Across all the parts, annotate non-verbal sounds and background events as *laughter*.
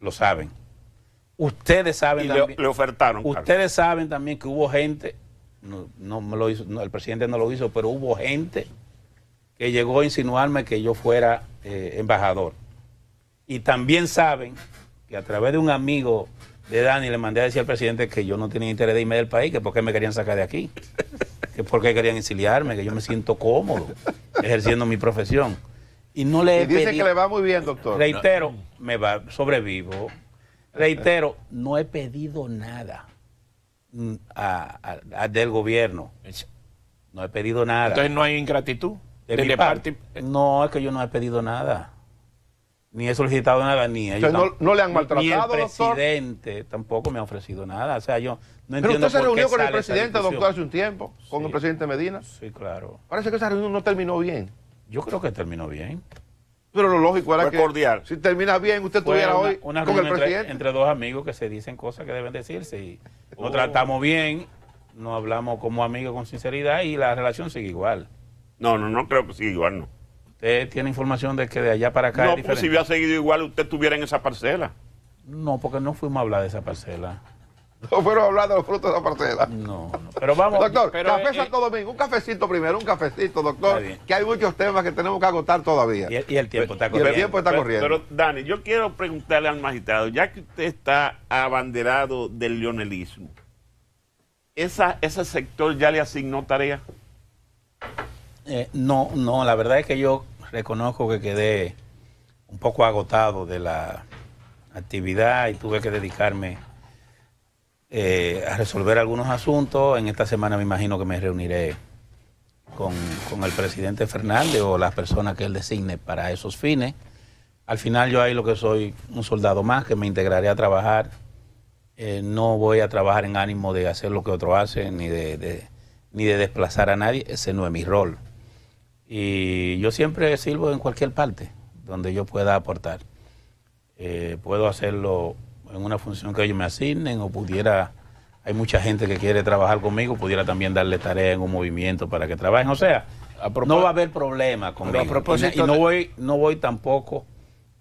lo saben. Ustedes saben también. Le, ofertaron. Ustedes saben también que hubo gente, no, me lo hizo, el presidente no lo hizo, pero hubo gente que llegó a insinuarme que yo fuera eh, embajador. Y también saben que a través de un amigo de Dani le mandé a decir al presidente que yo no tenía interés de irme del país, que por qué me querían sacar de aquí, que por qué querían exiliarme, que yo me siento cómodo ejerciendo mi profesión. Y no le he dice que le va muy bien, doctor. Reitero, me va, sobrevivo. Reitero, no he pedido nada a, del gobierno. No he pedido nada. Entonces no hay ingratitud. No, es que yo no he pedido nada. Ni he solicitado nada, ni ellos no, no, le han maltratado, el presidente tampoco me ha ofrecido nada. O sea, yo no Pero usted se reunió con el presidente, doctor, hace un tiempo, con el presidente Medina. Sí, claro. Parece que esa reunión no terminó bien. Yo creo que terminó bien. Pero lo lógico era que cordial. si termina bien, usted tuviera hoy con el entre- presidente. Entre dos amigos que se dicen cosas que deben decirse y nos oh. tratamos bien, nos hablamos como amigos con sinceridad y la relación sigue igual. No, no, no creo que siga igual, no. ¿Usted tiene información de que de allá para acá No, pues si hubiera seguido igual, usted estuviera en esa parcela. No, porque no fuimos a hablar de esa parcela. No fueron hablar de los frutos de la parcela. No, no. Pero vamos. Doctor, café eh, Santo Domingo. Un cafecito primero, un cafecito, doctor. Que hay muchos temas que tenemos que agotar todavía. Y, el tiempo está corriendo. Pero, Dani, yo quiero preguntarle al magistrado, ya que usted está abanderado del leonelismo, ¿esa, ¿ese sector ya le asignó tarea? Eh, no, no. La verdad es que yo reconozco que quedé un poco agotado de la actividad y tuve que dedicarme eh, a resolver algunos asuntos. En esta semana me imagino que me reuniré con, el presidente Fernández o las personas que él designe para esos fines. Al final yo ahí lo que soy un soldado más, que me integraré a trabajar. Eh, no voy a trabajar en ánimo de hacer lo que otro hace, ni de, ni de desplazar a nadie. Ese no es mi rol. Y yo siempre sirvo en cualquier parte donde yo pueda aportar. Eh, puedo hacerlo en una función que ellos me asignen o pudiera, hay mucha gente que quiere trabajar conmigo, pudiera también darle tarea en un movimiento para que trabajen. O sea, no va a haber problema conmigo. A y, no voy, no voy tampoco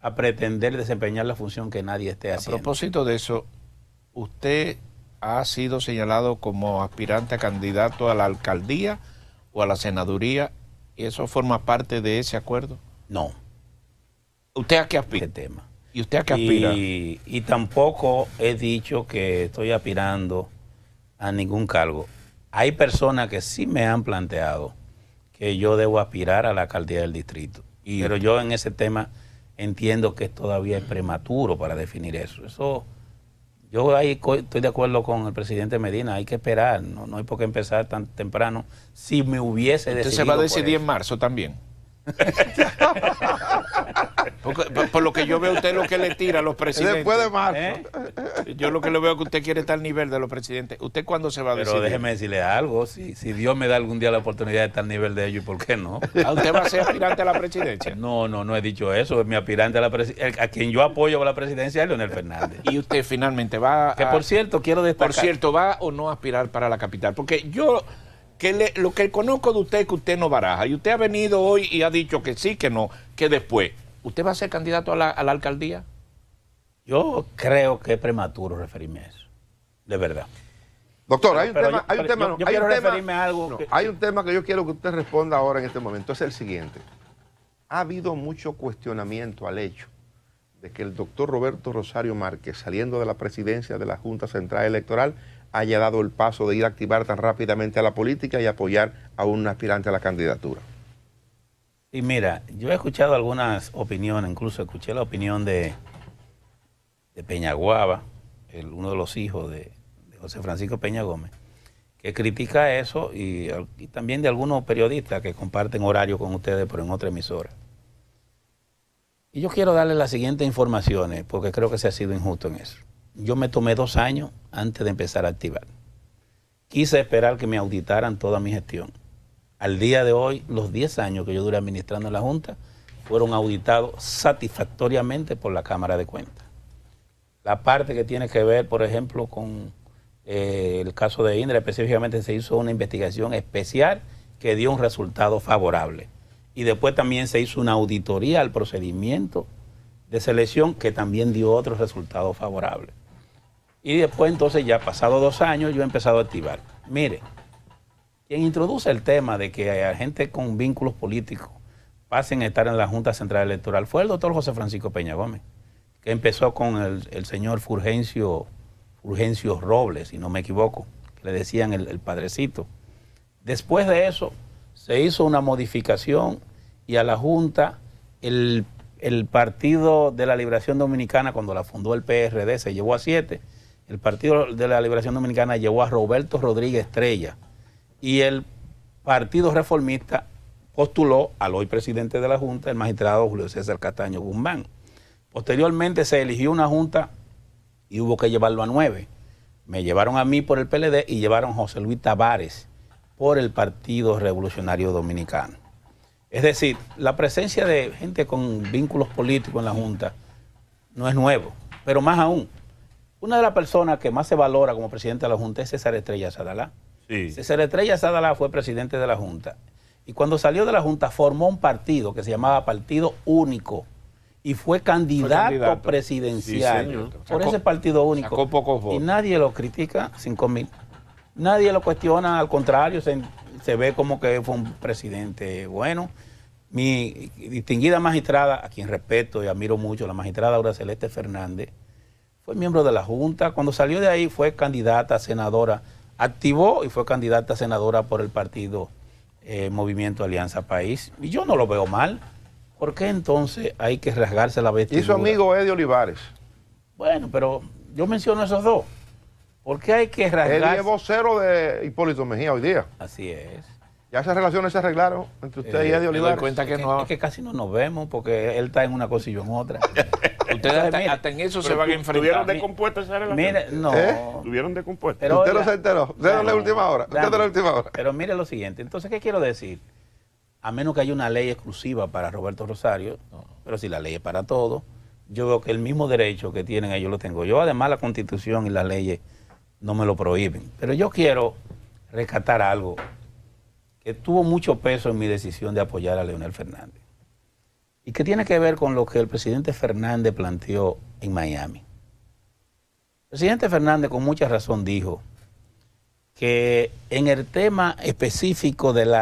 a pretender desempeñar la función que nadie esté haciendo. A propósito de eso, usted ha sido señalado como aspirante a candidato a la alcaldía o a la senaduría y eso forma parte de ese acuerdo. No. ¿Usted a qué aspira? Este tema. ¿Y usted a Y, tampoco he dicho que estoy aspirando a ningún cargo. Hay personas que sí me han planteado que yo debo aspirar a la alcaldía del distrito. pero yo en ese tema entiendo que todavía es prematuro para definir eso. Eso yo ahí estoy de acuerdo con el presidente Medina, hay que esperar, no, hay por qué empezar tan temprano. Si me hubiese decidido. Entonces se va a decidir en marzo también. Por, lo que yo veo, usted lo que le tira a los presidentes. Después de marzo. ¿Eh? Yo lo que le veo que usted quiere estar al nivel de los presidentes. ¿Usted cuándo se va a Pero déjeme decirle algo. Si, Dios me da algún día la oportunidad de estar al nivel de ellos, ¿por qué no? Ah, ¿Usted va a ser aspirante a la presidencia? No, no, no he dicho eso. Mi aspirante a la a quien yo apoyo a la presidencia es Leonel Fernández. Y usted finalmente va a... Que por cierto, quiero destacar... Por cierto, ¿va o no aspirar para la capital? Porque yo lo que conozco de usted es que usted no baraja. Y usted ha venido hoy y ha dicho que sí, que no, que después. ¿Usted va a ser candidato a la, alcaldía? Yo creo que es prematuro referirme a eso. De verdad. Doctor, hay un tema, hay un tema que yo quiero que usted responda ahora en este momento. Es el siguiente. Ha habido mucho cuestionamiento al hecho de que el doctor Roberto Rosario Márquez, saliendo de la presidencia de la Junta Central Electoral, haya dado el paso de ir a activar tan rápidamente a la política y apoyar a un aspirante a la candidatura. Y mira, yo he escuchado algunas opiniones, incluso escuché la opinión de, de Peñaguaba, uno de los hijos de, José Francisco Peña Gómez, que critica eso y, también de algunos periodistas que comparten horario con ustedes, pero en otra emisora. Y yo quiero darle las siguientes informaciones porque creo que se ha sido injusto en eso yo me tomé dos años antes de empezar a activar. Quise esperar que me auditaran toda mi gestión. Al día de hoy, los 10 años que yo duré administrando la Junta fueron auditados satisfactoriamente por la Cámara de Cuentas. La parte que tiene que ver, por ejemplo, con eh, el caso de Indra, específicamente se hizo una investigación especial que dio un resultado favorable. Y después también se hizo una auditoría al procedimiento de selección que también dio otro resultado favorable. Y después entonces ya pasado dos años yo he empezado a activar. Mire, quien introduce el tema de que hay gente con vínculos políticos pasen a estar en la Junta Central Electoral fue el doctor José Francisco Peña Gómez, que empezó con el, señor Fulgencio, Robles, si no me equivoco, que le decían el, padrecito. Después de eso se hizo una modificación y a la Junta el, el Partido de la Liberación Dominicana, cuando la fundó el PRD, se llevó a siete el Partido de la Liberación Dominicana llevó a Roberto Rodríguez Estrella y el Partido Reformista postuló al hoy presidente de la Junta, el magistrado Julio César Castaño Gumbán. Posteriormente se eligió una Junta y hubo que llevarlo a nueve. Me llevaron a mí por el PLD y llevaron a José Luis Tavares por el Partido Revolucionario Dominicano. Es decir, la presencia de gente con vínculos políticos en la Junta no es nuevo, pero más aún, una de las personas que más se valora como presidente de la Junta es César Estrella Sadalá. Sí. César Estrella Sadalá fue presidente de la Junta. Y cuando salió de la Junta formó un partido que se llamaba Partido Único y fue candidato, presidencial por ese partido único. pocos votos. Y nadie lo critica, 5.000. Nadie lo cuestiona, al contrario, se, se, ve como que fue un presidente bueno. Mi distinguida magistrada, a quien respeto y admiro mucho, la magistrada Aura Celeste Fernández, fue miembro de la Junta, cuando salió de ahí fue candidata a senadora, activó y fue candidata a senadora por el partido eh, Movimiento Alianza País. Y yo no lo veo mal. ¿Por qué entonces hay que rasgarse la vestidura? Y su amigo Eddie Olivares. Bueno, pero yo menciono esos dos. ¿Por qué hay que rasgarse? Él es vocero de Hipólito Mejía hoy día. Así es. ¿Ya esas relaciones se arreglaron entre usted y eh, Eddie Olivares? Me cuenta que, Es que casi no nos vemos porque él está en una cosa y yo en otra. *laughs* Ustedes hasta, en eso se van a enfrentar. ¿Tuvieron descompuestos, esa Mire, no. ¿Eh? ¿Tuvieron Pero usted se enteró. Usted la última hora. la última hora. Pero mire lo siguiente. Entonces, ¿qué quiero decir? A menos que haya una ley exclusiva para Roberto Rosario, pero si la ley es para todos, yo veo que el mismo derecho que tienen ellos lo tengo yo. Además, la constitución y las leyes no me lo prohíben. Pero yo quiero rescatar algo que tuvo mucho peso en mi decisión de apoyar a Leonel Fernández y qué tiene que ver con lo que el presidente Fernández planteó en Miami. El presidente Fernández con mucha razón dijo que en el tema específico del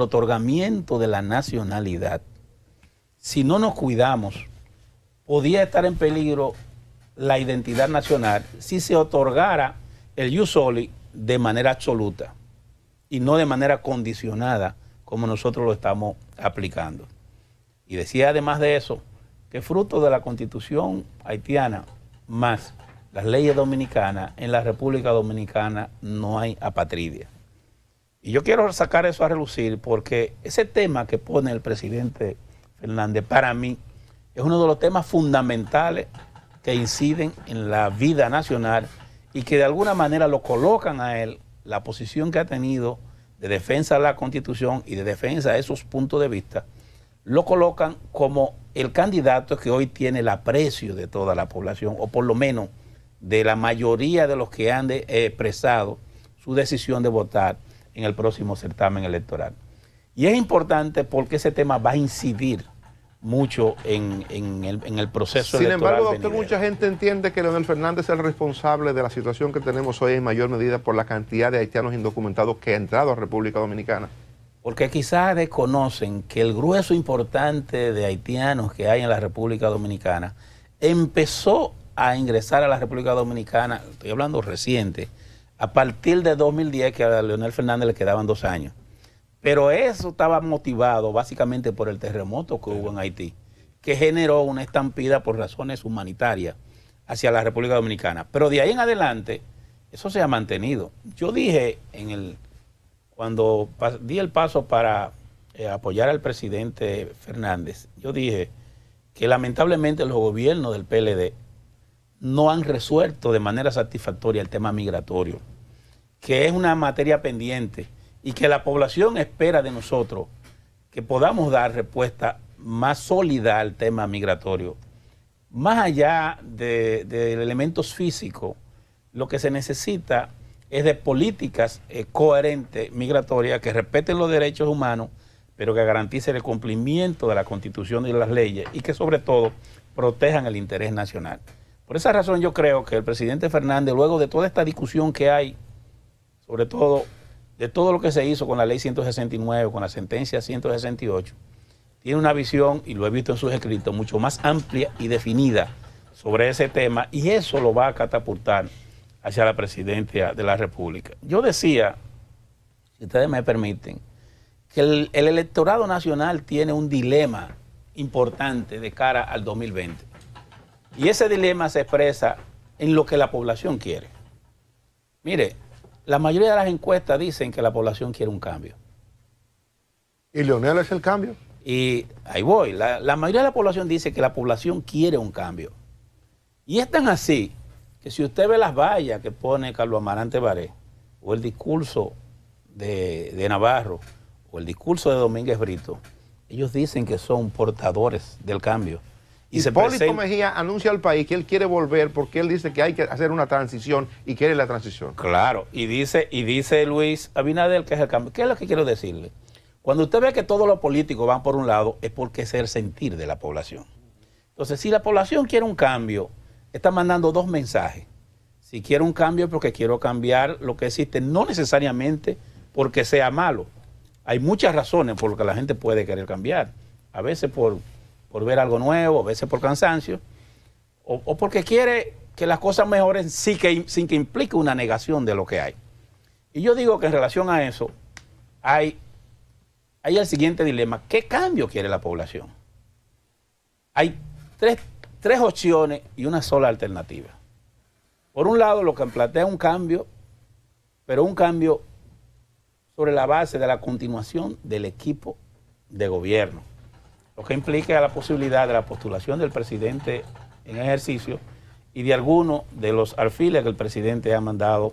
otorgamiento de la nacionalidad, si no nos cuidamos, podía estar en peligro la identidad nacional si se otorgara el soli de manera absoluta y no de manera condicionada como nosotros lo estamos aplicando. Y decía además de eso que fruto de la constitución haitiana más las leyes dominicanas, en la República Dominicana no hay apatridia. Y yo quiero sacar eso a relucir porque ese tema que pone el presidente Fernández para mí es uno de los temas fundamentales que inciden en la vida nacional y que de alguna manera lo colocan a él la posición que ha tenido de defensa de la constitución y de defensa de esos puntos de vista lo colocan como el candidato que hoy tiene el aprecio de toda la población, o por lo menos de la mayoría de los que han eh, expresado su decisión de votar en el próximo certamen electoral. Y es importante porque ese tema va a incidir mucho en, el, proceso electoral. Sin embargo, doctor, mucha gente entiende que Leonel Fernández es el responsable de la situación que tenemos hoy en mayor medida por la cantidad de haitianos indocumentados que ha entrado a República Dominicana porque quizás desconocen que el grueso importante de haitianos que hay en la República Dominicana empezó a ingresar a la República Dominicana, estoy hablando reciente, a partir de 2010 que a Leonel Fernández le quedaban dos años. Pero eso estaba motivado básicamente por el terremoto que hubo en Haití, que generó una estampida por razones humanitarias hacia la República Dominicana. Pero de ahí en adelante, eso se ha mantenido. Yo dije en el cuando di el paso para eh, apoyar al presidente Fernández, yo dije que lamentablemente los gobiernos del PLD no han resuelto de manera satisfactoria el tema migratorio, que es una materia pendiente y que la población espera de nosotros que podamos dar respuesta más sólida al tema migratorio. Más allá de, de elementos físicos, lo que se necesita es de políticas eh, coherentes migratorias que respeten los derechos humanos, pero que garanticen el cumplimiento de la constitución y las leyes y que sobre todo protejan el interés nacional. Por esa razón yo creo que el presidente Fernández, luego de toda esta discusión que hay, sobre todo de todo lo que se hizo con la ley 169, con la sentencia 168, tiene una visión, y lo he visto en sus escritos, mucho más amplia y definida sobre ese tema, y eso lo va a catapultar hacia la presidencia de la República. Yo decía, si ustedes me permiten, que el, electorado nacional tiene un dilema importante de cara al 2020. Y ese dilema se expresa en lo que la población quiere. Mire, la mayoría de las encuestas dicen que la población quiere un cambio. ¿Y Leonel es el cambio? Y ahí voy. La, la, mayoría de la población dice que la población quiere un cambio. Y es así si usted ve las vallas que pone Carlos Amarante Baré, o el discurso de, Navarro, o el discurso de Domínguez Brito, ellos dicen que son portadores del cambio. Y Hipólito presenta... Mejía anuncia al país que él quiere volver porque él dice que hay que hacer una transición y quiere la transición. Claro, y dice, y dice Luis Abinadel que es el cambio. ¿Qué es lo que quiero decirle? Cuando usted ve que todos los políticos van por un lado, es porque es el sentir de la población. Entonces, si la población quiere un cambio, está mandando dos mensajes. Si quiero un cambio porque quiero cambiar lo que existe, no necesariamente porque sea malo. Hay muchas razones por las que la gente puede querer cambiar. A veces por, ver algo nuevo, a veces por cansancio, o, porque quiere que las cosas mejoren sin que, sin que implique una negación de lo que hay. Y yo digo que en relación a eso hay, hay el siguiente dilema. ¿Qué cambio quiere la población? Hay tres tres opciones y una sola alternativa. Por un lado, lo que plantea un cambio, pero un cambio sobre la base de la continuación del equipo de gobierno, lo que implica la posibilidad de la postulación del presidente en ejercicio y de algunos de los alfiles que el presidente ha mandado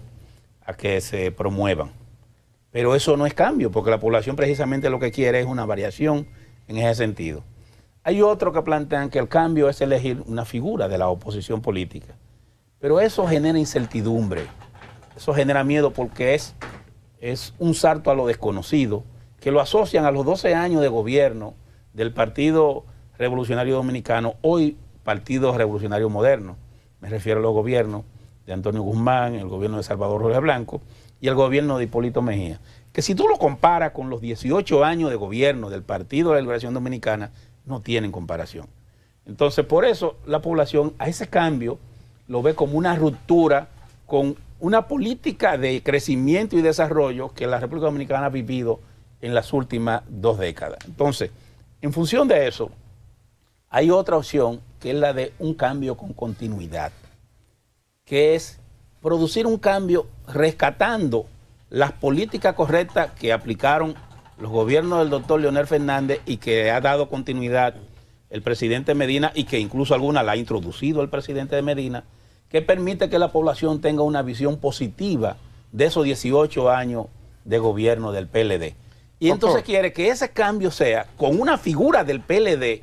a que se promuevan. Pero eso no es cambio, porque la población precisamente lo que quiere es una variación en ese sentido. Hay otros que plantean que el cambio es elegir una figura de la oposición política. Pero eso genera incertidumbre, eso genera miedo porque es, es un salto a lo desconocido, que lo asocian a los 12 años de gobierno del Partido Revolucionario Dominicano, hoy Partido Revolucionario Moderno. Me refiero a los gobiernos de Antonio Guzmán, el gobierno de Salvador Jorge Blanco y el gobierno de Hipólito Mejía. Que si tú lo comparas con los 18 años de gobierno del Partido de la Liberación Dominicana, no tienen comparación. Entonces, por eso la población a ese cambio lo ve como una ruptura con una política de crecimiento y desarrollo que la República Dominicana ha vivido en las últimas dos décadas. Entonces, en función de eso, hay otra opción que es la de un cambio con continuidad, que es producir un cambio rescatando las políticas correctas que aplicaron los gobiernos del doctor Leonel Fernández y que ha dado continuidad el presidente Medina y que incluso alguna la ha introducido el presidente de Medina, que permite que la población tenga una visión positiva de esos 18 años de gobierno del PLD. Y entonces quiere que ese cambio sea con una figura del PLD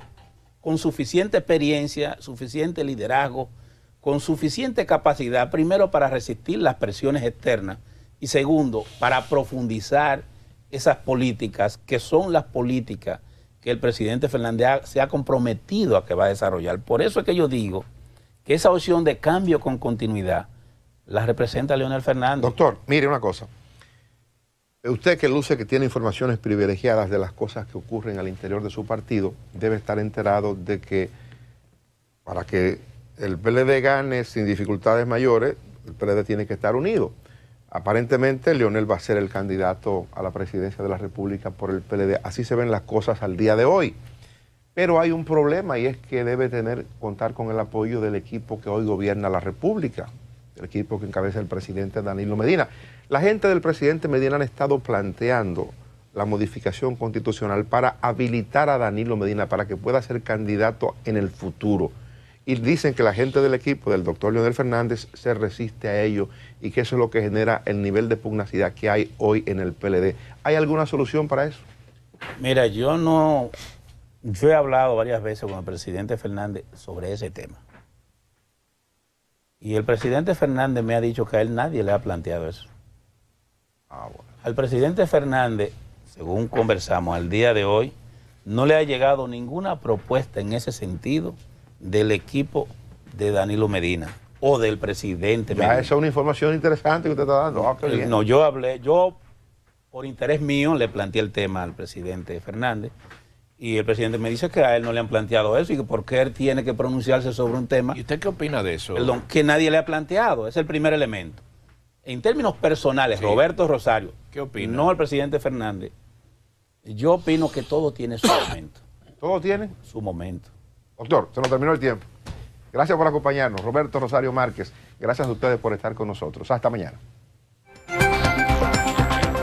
con suficiente experiencia, suficiente liderazgo, con suficiente capacidad, primero para resistir las presiones externas y segundo, para profundizar esas políticas que son las políticas que el presidente Fernández se ha comprometido a que va a desarrollar. Por eso es que yo digo que esa opción de cambio con continuidad la representa Leonel Fernández. Doctor, mire una cosa. Usted que luce que tiene informaciones privilegiadas de las cosas que ocurren al interior de su partido, debe estar enterado de que para que el PLD gane sin dificultades mayores, el PLD tiene que estar unido. Aparentemente, Leonel va a ser el candidato a la presidencia de la República por el PLD. Así se ven las cosas al día de hoy. Pero hay un problema y es que debe tener, contar con el apoyo del equipo que hoy gobierna la República, el equipo que encabeza el presidente Danilo Medina. La gente del presidente Medina han estado planteando la modificación constitucional para habilitar a Danilo Medina para que pueda ser candidato en el futuro. Y dicen que la gente del equipo del doctor Leonel Fernández se resiste a ello y que eso es lo que genera el nivel de pugnacidad que hay hoy en el PLD. ¿Hay alguna solución para eso? Mira, yo no. Yo he hablado varias veces con el presidente Fernández sobre ese tema. Y el presidente Fernández me ha dicho que a él nadie le ha planteado eso. Ah, al presidente Fernández, según conversamos al día de hoy, no le ha llegado ninguna propuesta en ese sentido del equipo de Danilo Medina o del presidente. esa es una información interesante que usted está dando. Ah, eh, no, yo hablé, yo por interés mío le planteé el tema al presidente Fernández y el presidente me dice que a él no le han planteado eso y que porque él tiene que pronunciarse sobre un tema. ¿Y usted qué opina de eso? Perdón, que nadie le ha planteado, es el primer elemento. En términos personales, Roberto Rosario, ¿qué opina? No el presidente Fernández. Yo opino que todo tiene su *coughs* momento. ¿Todo tiene? Su momento. Doctor, se nos terminó el tiempo. Gracias por acompañarnos. Roberto Rosario Márquez, gracias a ustedes por estar con nosotros. Hasta mañana.